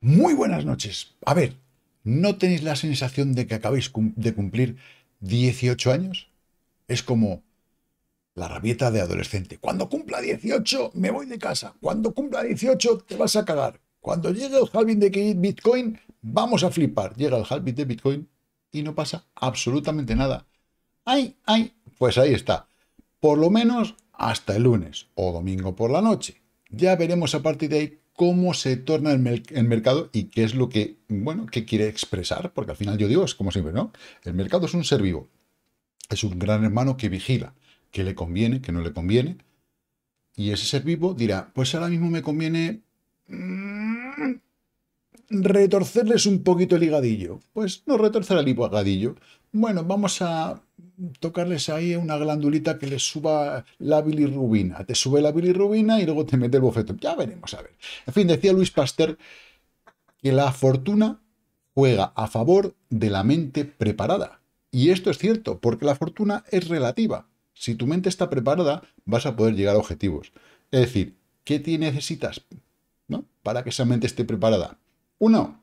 Muy buenas noches. A ver, ¿no tenéis la sensación de que acabéis de cumplir 18 años? Es como la rabieta de adolescente. Cuando cumpla 18 me voy de casa. Cuando cumpla 18 te vas a cagar. Cuando llegue el halving de Bitcoin vamos a flipar. Llega el halving de Bitcoin y no pasa absolutamente nada. ¡Ay, ay! Pues ahí está. Por lo menos hasta el lunes o domingo por la noche. Ya veremos a partir de ahí cómo se torna el, mercado y qué es lo que, bueno, que quiere expresar, porque al final yo digo, es como siempre, ¿no? El mercado es un ser vivo, es un gran hermano que vigila, que le conviene, que no le conviene, y ese ser vivo dirá, pues ahora mismo me conviene mm, retorcerles un poquito el higadillo. Pues no retorcer el higadillo, bueno, vamos a tocarles ahí una glandulita que les suba la bilirrubina. Te sube la bilirrubina y luego te mete el bofetón. Ya veremos, a ver. En fin, decía Luis Pasteur que la fortuna juega a favor de la mente preparada. Y esto es cierto, porque la fortuna es relativa. Si tu mente está preparada, vas a poder llegar a objetivos. Es decir, ¿qué necesitas ¿no? para que esa mente esté preparada? Uno,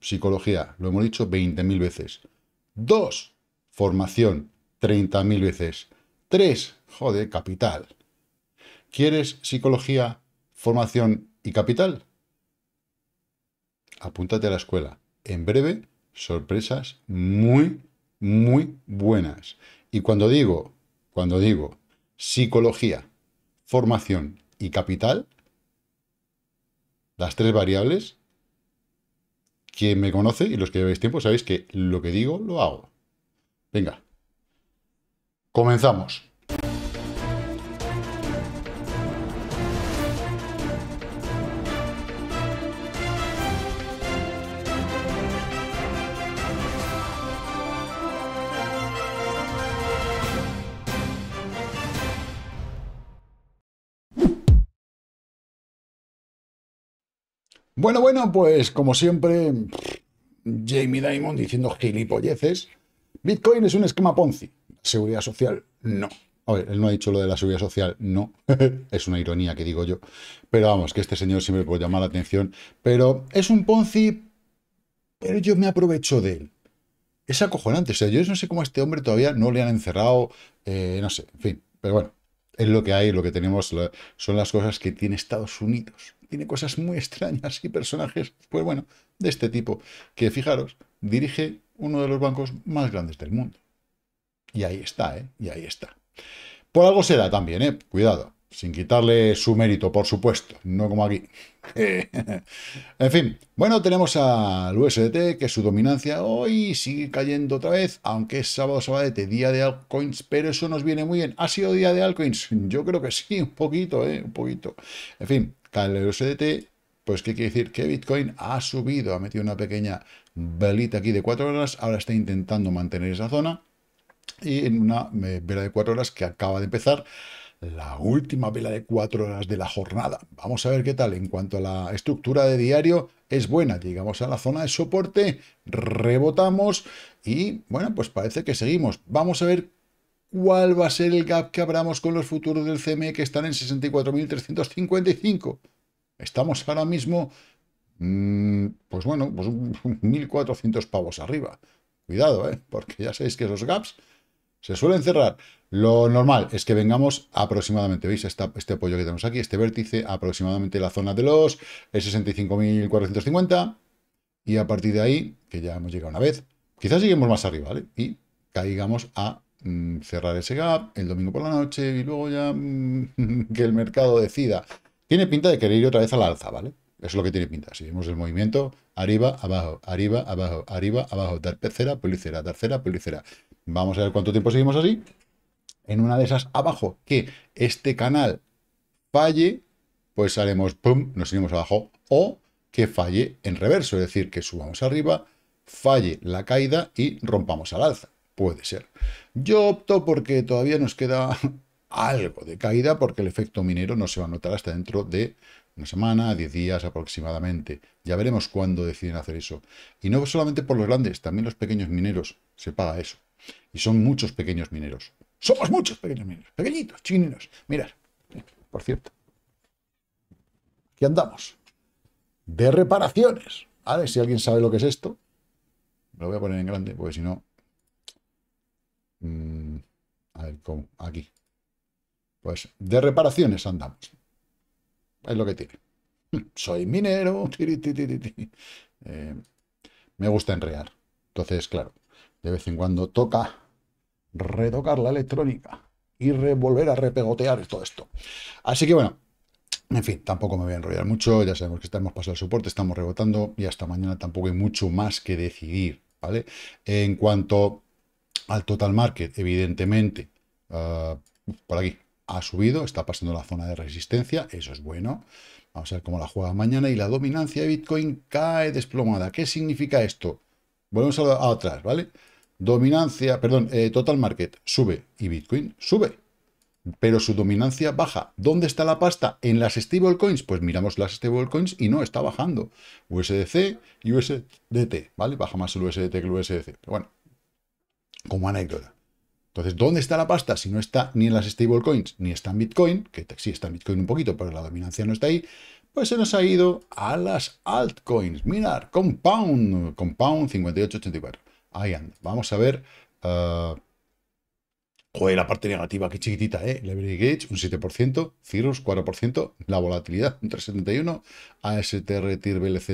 psicología, lo hemos dicho 20.000 veces. Dos, Formación, 30.000 veces. Tres, Joder, capital. ¿Quieres psicología, formación y capital? Apúntate a la escuela. En breve, sorpresas muy, muy buenas. Y cuando digo, cuando digo psicología, formación y capital, las tres variables, quien me conoce y los que lleváis tiempo sabéis que lo que digo lo hago. Venga, comenzamos. Bueno, bueno, pues como siempre, Jamie Dimon diciendo gilipolleces. Bitcoin es un esquema Ponzi. Seguridad social, no. A ver, él no ha dicho lo de la seguridad social, no. es una ironía que digo yo. Pero vamos, que este señor siempre puede llamar la atención. Pero es un Ponzi, pero yo me aprovecho de él. Es acojonante. O sea, yo no sé cómo a este hombre todavía no le han encerrado, eh, no sé, en fin. Pero bueno, es lo que hay, lo que tenemos, son las cosas que tiene Estados Unidos tiene cosas muy extrañas y personajes, pues bueno, de este tipo, que fijaros, dirige uno de los bancos más grandes del mundo. Y ahí está, ¿eh? Y ahí está. Por algo será también, ¿eh? Cuidado sin quitarle su mérito, por supuesto, no como aquí. en fin, bueno, tenemos al USDT, que su dominancia hoy sigue cayendo otra vez, aunque es sábado, sábado, día de altcoins, pero eso nos viene muy bien. ¿Ha sido día de altcoins? Yo creo que sí, un poquito, ¿eh? Un poquito. En fin, cae el USDT, pues ¿qué quiere decir? Que Bitcoin ha subido, ha metido una pequeña velita aquí de cuatro horas, ahora está intentando mantener esa zona, y en una eh, vela de cuatro horas que acaba de empezar, la última vela de cuatro horas de la jornada. Vamos a ver qué tal. En cuanto a la estructura de diario, es buena. Llegamos a la zona de soporte, rebotamos y, bueno, pues parece que seguimos. Vamos a ver cuál va a ser el gap que abramos con los futuros del CME que están en 64.355. Estamos ahora mismo, mm, pues bueno, pues 1.400 pavos arriba. Cuidado, ¿eh? porque ya sabéis que esos gaps se suelen cerrar. Lo normal es que vengamos aproximadamente, ¿veis? este apoyo que tenemos aquí, este vértice, aproximadamente la zona de los 65.450. Eh, y a partir de ahí, que ya hemos llegado una vez, quizás lleguemos más arriba, ¿vale? Y caigamos a mm, cerrar ese gap el domingo por la noche y luego ya mm, que el mercado decida. Tiene pinta de querer ir otra vez a la alza, ¿vale? Eso es lo que tiene pinta. Si vemos el movimiento, arriba, abajo, arriba, abajo, arriba, abajo, tercera, policera, tercera, policera. Vamos a ver cuánto tiempo seguimos así en una de esas abajo que este canal falle, pues haremos pum, nos seguimos abajo, o que falle en reverso, es decir, que subamos arriba, falle la caída y rompamos al alza. Puede ser. Yo opto porque todavía nos queda algo de caída, porque el efecto minero no se va a notar hasta dentro de una semana, 10 días aproximadamente. Ya veremos cuándo deciden hacer eso. Y no solamente por los grandes, también los pequeños mineros. Se paga eso. Y son muchos pequeños mineros. Somos muchos pequeños mineros, pequeñitos, chininos. Mirad, por cierto. Aquí andamos. De reparaciones. A ver si alguien sabe lo que es esto. lo voy a poner en grande, porque si no... Mm, a ver, ¿cómo? Aquí. Pues de reparaciones andamos. Es lo que tiene. Soy minero. Eh, me gusta enrear. Entonces, claro, de vez en cuando toca retocar la electrónica y volver a repegotear todo esto. Así que bueno, en fin, tampoco me voy a enrollar mucho, ya sabemos que estamos pasando el soporte, estamos rebotando y hasta mañana tampoco hay mucho más que decidir, ¿vale? En cuanto al total market, evidentemente, ah, por aquí ha subido, está pasando la zona de resistencia, eso es bueno. Vamos a ver cómo la juega mañana y la dominancia de Bitcoin cae desplomada. ¿Qué significa esto? Volvemos a, a atrás, ¿vale? Dominancia, perdón, eh, total market sube y Bitcoin sube, pero su dominancia baja. ¿Dónde está la pasta? En las stablecoins. Pues miramos las stablecoins y no, está bajando. USDC y USDT, ¿vale? Baja más el USDT que el USDC. Pero bueno, como anécdota. Entonces, ¿dónde está la pasta? Si no está ni en las stablecoins ni está en Bitcoin, que sí está en Bitcoin un poquito, pero la dominancia no está ahí, pues se nos ha ido a las altcoins. Mirar, Compound, Compound 5884. Vamos a ver. Ah, la parte negativa, qué chiquitita, ¿eh? Leverage un 7%, Cirrus, 4%, la volatilidad, un 3,71, ASTR, TIR, BLZ,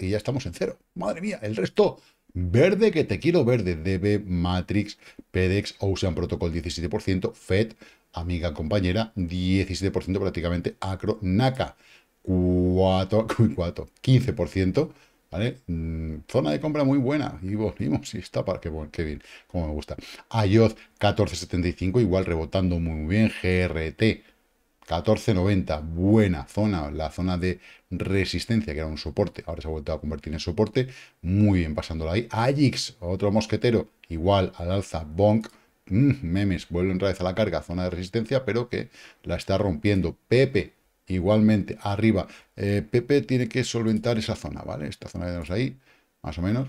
y ya estamos en cero. Madre mía, el resto, verde que te quiero verde, DB, Matrix, PEDEX, Ocean Protocol, 17%, FED, amiga compañera, 17% prácticamente, Acro, NACA, 4 15%, ¿Vale? Mm, zona de compra muy buena. Y volvimos y está para que bien, como me gusta. Ayoz 1475, igual rebotando muy bien. GRT 1490, buena zona, la zona de resistencia, que era un soporte, ahora se ha vuelto a convertir en soporte, muy bien pasándola ahí. Ajix, otro mosquetero, igual al alza, Bonk, mm, memes, vuelve otra vez a la carga, zona de resistencia, pero que la está rompiendo. Pepe, igualmente arriba. Eh, Pepe PP tiene que solventar esa zona, ¿vale? Esta zona de tenemos ahí, más o menos.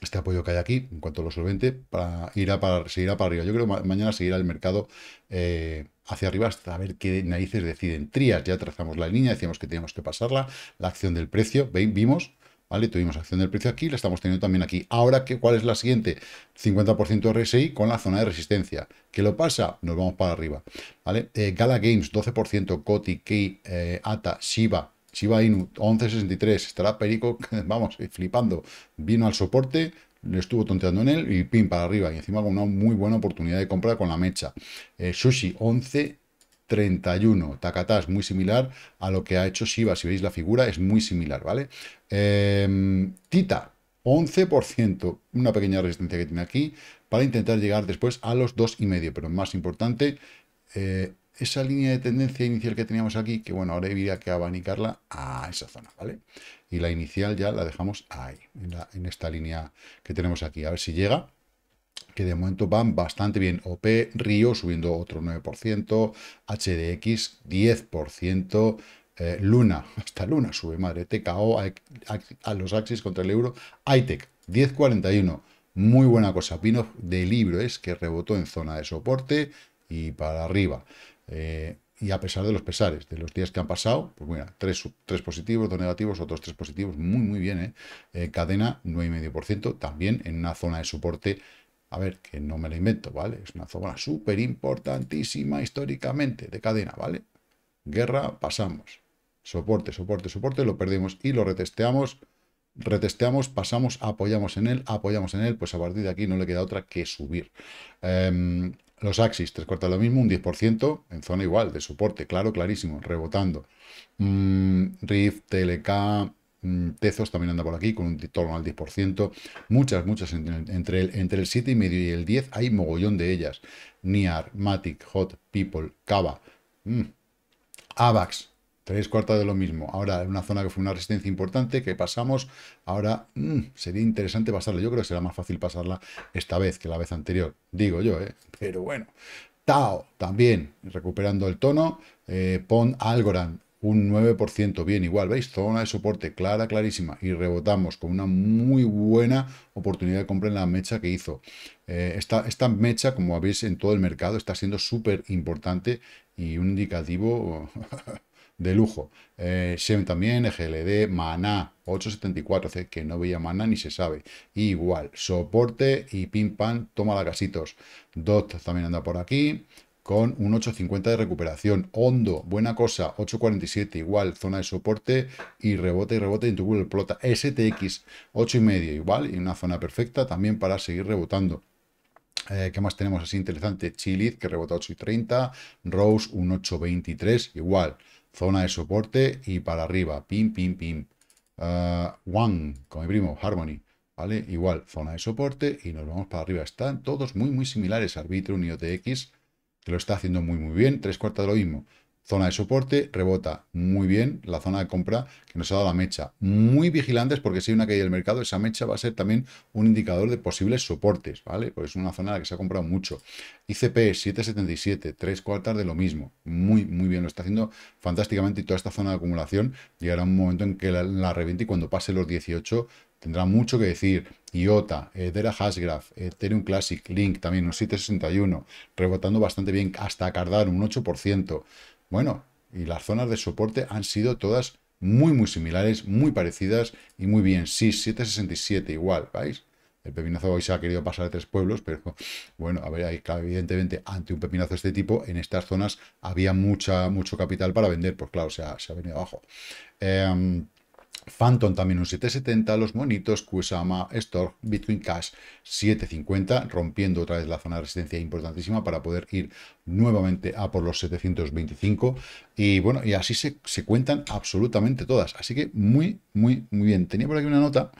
Este apoyo que hay aquí, en cuanto lo solvente, para, ir a para, seguirá para arriba. Yo creo que mañana seguirá el mercado eh, hacia arriba hasta ver qué narices deciden. Trías, ya trazamos la línea, decíamos que teníamos que pasarla. La acción del precio, ¿veis? vimos ¿Vale? Tuvimos acción del precio aquí, la estamos teniendo también aquí. Ahora, ¿qué, ¿cuál es la siguiente? 50% RSI con la zona de resistencia. ¿Qué lo pasa? Nos vamos para arriba. ¿Vale? Eh, Gala Games, 12%, Coti, Key, Ata, Shiba, Shiba Inu, 11.63. Estará Perico, vamos, eh, flipando. Vino al soporte, le estuvo tonteando en él y pim para arriba. Y encima con una muy buena oportunidad de compra con la mecha. Eh, sushi, 11 31. Takata muy similar a lo que ha hecho Shiva Si veis la figura, es muy similar, ¿vale? Em, Tita, 11%, una pequeña resistencia que tiene aquí, para intentar llegar después a los y medio Pero más importante, eh, esa línea de tendencia inicial que teníamos aquí, que bueno, ahora habría que abanicarla a esa zona, ¿vale? Y la inicial ya la dejamos ahí, en esta línea que tenemos aquí. A ver si llega que de momento van bastante bien. OP, Río subiendo otro 9%, HDX 10%, Luna, hasta Luna sube, madre, TKO, a, los Axis contra el euro, ITEC 10.41, muy buena cosa, Pino de libro es que rebotó en zona de soporte y para arriba. Eh, y a pesar de los pesares, de los días que han pasado, pues mira, tres, tres positivos, dos negativos, otros tres positivos, muy, muy bien, ¿eh? Eh, medio cadena 9,5%, también en una zona de soporte a ver, que no me la invento, ¿vale? Es una zona súper importantísima históricamente de cadena, ¿vale? Guerra, pasamos. Soporte, soporte, soporte, lo perdimos y lo retesteamos. Retesteamos, pasamos, apoyamos en él, apoyamos en él, pues a partir de aquí no le queda otra que subir. Em, los Axis, tres cuartas lo mismo, un 10% en zona igual, de soporte, claro, clarísimo, rebotando. Mm, Rift, TLK, Mm, Tezos también anda por aquí con un tono al 10%. Muchas, muchas. Entre el, entre el 7,5 y medio y el 10 hay mogollón de ellas. Niar, Matic, Hot, People, Cava, mm, Avax. Tres cuartas de lo mismo. Ahora, una zona que fue una resistencia importante que pasamos. Ahora mm, sería interesante pasarla. Yo creo que será más fácil pasarla esta vez que la vez anterior. Digo yo, ¿eh? Pero bueno. Tao también recuperando el tono. Eh, Pon Algorand un 9%, bien igual, ¿veis? Zona de soporte clara, clarísima, y rebotamos con una muy buena oportunidad de compra en la mecha que hizo. Eh, esta, mecha, como habéis en todo el mercado, está siendo súper importante y un indicativo de lujo. Eh, también, GLD, Maná, 874, que no veía Maná ni se sabe. igual, soporte y pim pam, toma la casitos. DOT también anda por aquí, con un 8.50 de recuperación. Hondo, buena cosa, 8.47 igual, zona de soporte y rebote y rebote en tu Google Plota. STX, medio igual y una zona perfecta también para seguir rebotando. Eh, ¿Qué más tenemos así interesante? Chiliz, que rebota 8.30, Rose, un 8.23 igual, zona de soporte y para arriba, pim, pim, pim. One, eh, con mi primo, Harmony, ¿vale? Igual, zona de soporte y nos vamos para arriba. Están todos muy, muy similares, Arbitro. y OTX te lo está haciendo muy, muy bien, tres cuartas de lo mismo. Zona de soporte, rebota muy bien la zona de compra que nos ha dado la mecha. Muy vigilantes porque si hay una caída del mercado, esa mecha va a ser también un indicador de posibles soportes, ¿vale? Pues es una zona en la que se ha comprado mucho. ICP 777, e, tres cuartas de lo mismo. Muy, muy bien, lo está haciendo fantásticamente y toda esta zona de acumulación llegará un momento en que la, la y cuando pase los 18 tendrá mucho que decir. IOTA, eh, Dera Hashgraph, eh, Ethereum Classic, Link también un 761, rebotando bastante bien hasta Cardano un 8%. Bueno, y las zonas de soporte han sido todas muy, muy similares, muy parecidas y muy bien. Sí, 767 igual, ¿veis? El pepinazo hoy se ha querido pasar de tres pueblos, pero bueno, a ver, claro, evidentemente, ante un pepinazo de este tipo, en estas zonas había mucha, mucho capital para vender, pues claro, se ha, se ha venido abajo. Em, Phantom también un 770, los monitos, Kusama, store Bitcoin Cash 750, rompiendo otra vez la zona de resistencia importantísima para poder ir nuevamente a por los 725. Y bueno, y así se, se cuentan absolutamente todas. Así que muy, muy, muy bien. Tenía por aquí una nota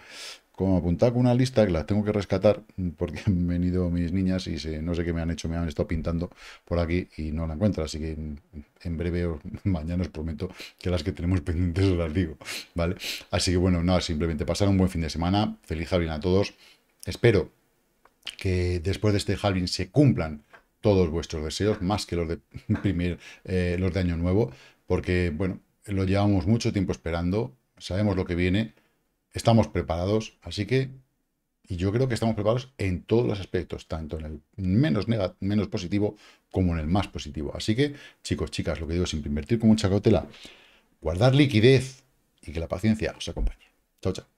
como apuntaba con una lista que la tengo que rescatar mm, porque han venido mis niñas y no sé qué me han hecho, me han estado pintando por aquí y no la encuentro. Así que mm, en, breve o mañana os prometo que las que tenemos pendientes os las digo. ¿vale? Así que bueno, nada, simplemente pasar un buen fin de semana. Feliz Halloween a todos. Espero que después de este Halloween se cumplan todos vuestros deseos, más que los de primer, eh, los de Año Nuevo, porque bueno, lo llevamos mucho tiempo esperando, sabemos lo que viene estamos preparados, así que y yo creo que estamos preparados en todos los aspectos, tanto en el menos, menos positivo como en el más positivo. Así que, chicos, chicas, lo que digo sin invertir con mucha cautela, guardar liquidez y que la paciencia os acompañe. Chao, chao.